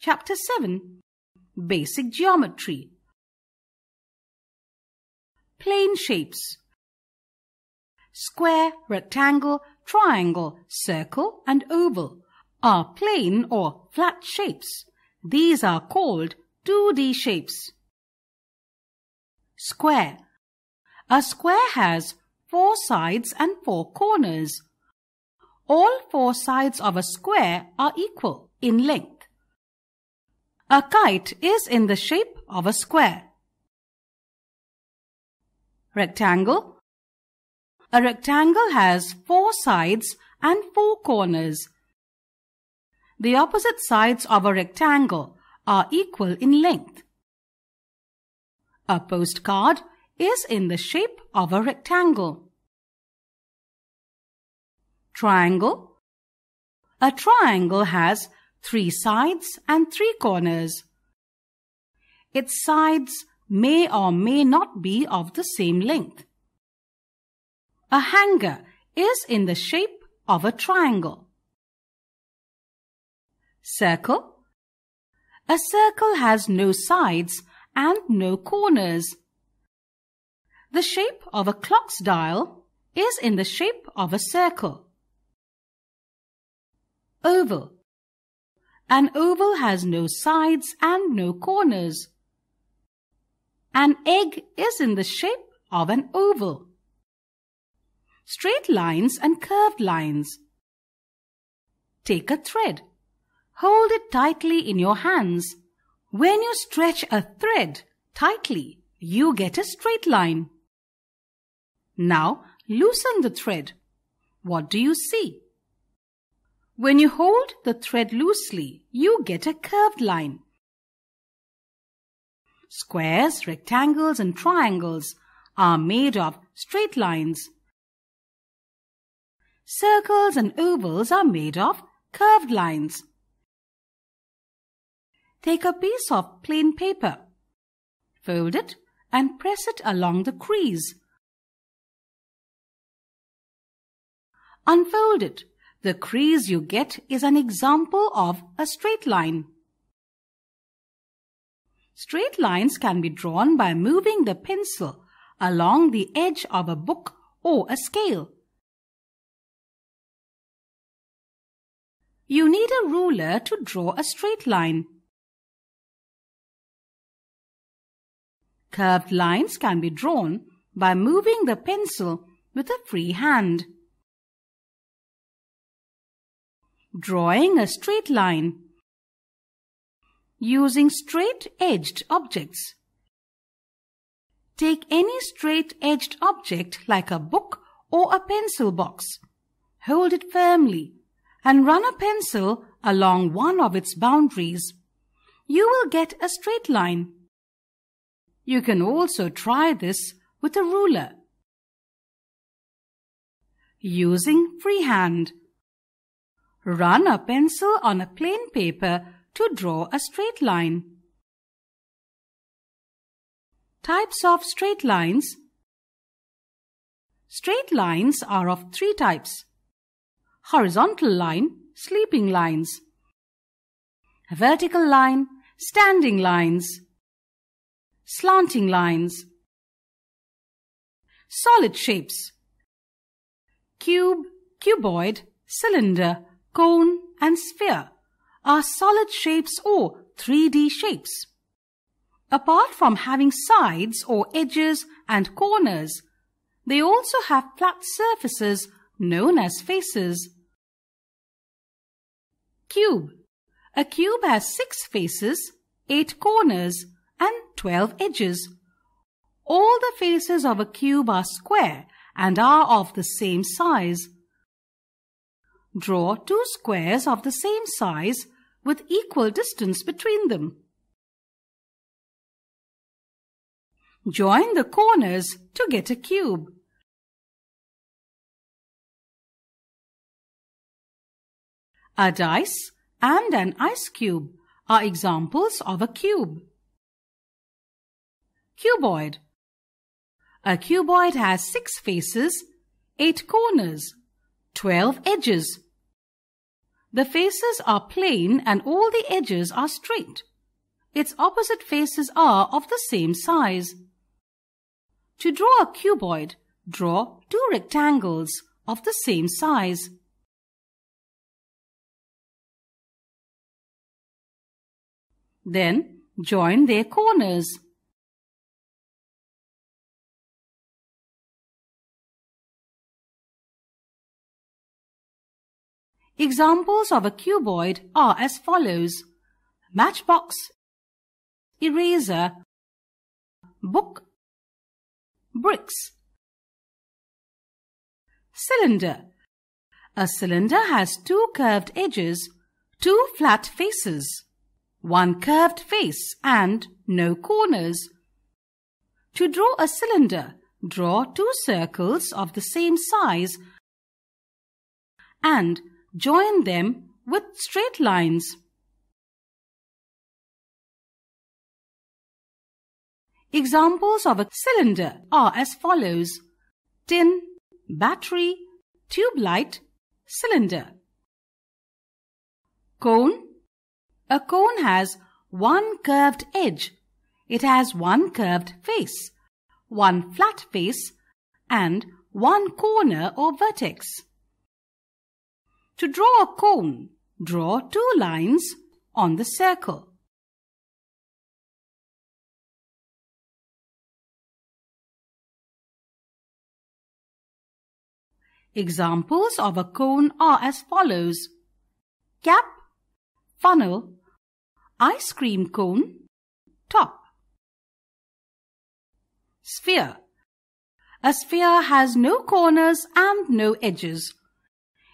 Chapter 7 Basic Geometry Plane Shapes Square, rectangle, triangle, circle and oval are plane or flat shapes. These are called 2D shapes. Square A square has four sides and four corners. All four sides of a square are equal in length. A kite is in the shape of a square. Rectangle A rectangle has four sides and four corners. The opposite sides of a rectangle are equal in length. A postcard is in the shape of a rectangle. Triangle A triangle has three sides and three corners. Its sides may or may not be of the same length. A hanger is in the shape of a triangle. Circle A circle has no sides and no corners. The shape of a clock's dial is in the shape of a circle. Oval an oval has no sides and no corners. An egg is in the shape of an oval. Straight lines and curved lines. Take a thread. Hold it tightly in your hands. When you stretch a thread tightly, you get a straight line. Now loosen the thread. What do you see? When you hold the thread loosely, you get a curved line. Squares, rectangles and triangles are made of straight lines. Circles and ovals are made of curved lines. Take a piece of plain paper, fold it and press it along the crease. Unfold it the crease you get is an example of a straight line. Straight lines can be drawn by moving the pencil along the edge of a book or a scale. You need a ruler to draw a straight line. Curved lines can be drawn by moving the pencil with a free hand. drawing a straight line, using straight-edged objects. Take any straight-edged object like a book or a pencil box. Hold it firmly and run a pencil along one of its boundaries. You will get a straight line. You can also try this with a ruler. Using freehand. Run a pencil on a plain paper to draw a straight line. Types of straight lines Straight lines are of three types. Horizontal line, sleeping lines. Vertical line, standing lines. Slanting lines. Solid shapes. Cube, cuboid, cylinder cone, and sphere are solid shapes or 3D shapes. Apart from having sides or edges and corners, they also have flat surfaces known as faces. Cube. A cube has six faces, eight corners, and twelve edges. All the faces of a cube are square and are of the same size. Draw two squares of the same size with equal distance between them. Join the corners to get a cube. A dice and an ice cube are examples of a cube. Cuboid A cuboid has six faces, eight corners, 12 edges. The faces are plain and all the edges are straight. Its opposite faces are of the same size. To draw a cuboid, draw two rectangles of the same size. Then join their corners. Examples of a cuboid are as follows. Matchbox, eraser, book, bricks. Cylinder. A cylinder has two curved edges, two flat faces, one curved face and no corners. To draw a cylinder, draw two circles of the same size and join them with straight lines. Examples of a cylinder are as follows. Tin, battery, tube light, cylinder. Cone. A cone has one curved edge. It has one curved face, one flat face, and one corner or vertex. To draw a cone, draw two lines on the circle. Examples of a cone are as follows. Cap, funnel, ice cream cone, top. Sphere. A sphere has no corners and no edges.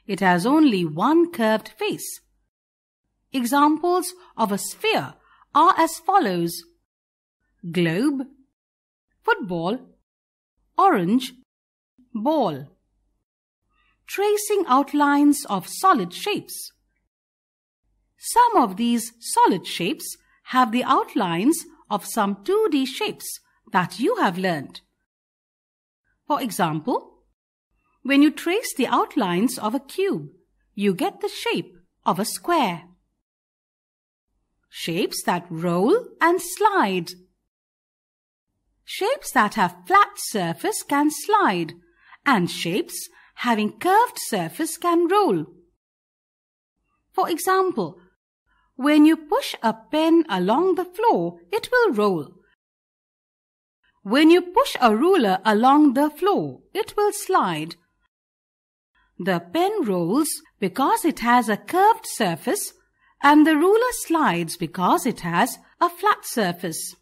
It has only one curved face. Examples of a sphere are as follows. Globe, football, orange, ball. Tracing outlines of solid shapes. Some of these solid shapes have the outlines of some 2D shapes that you have learned. For example, when you trace the outlines of a cube, you get the shape of a square. Shapes that roll and slide. Shapes that have flat surface can slide and shapes having curved surface can roll. For example, when you push a pen along the floor, it will roll. When you push a ruler along the floor, it will slide. The pen rolls because it has a curved surface and the ruler slides because it has a flat surface.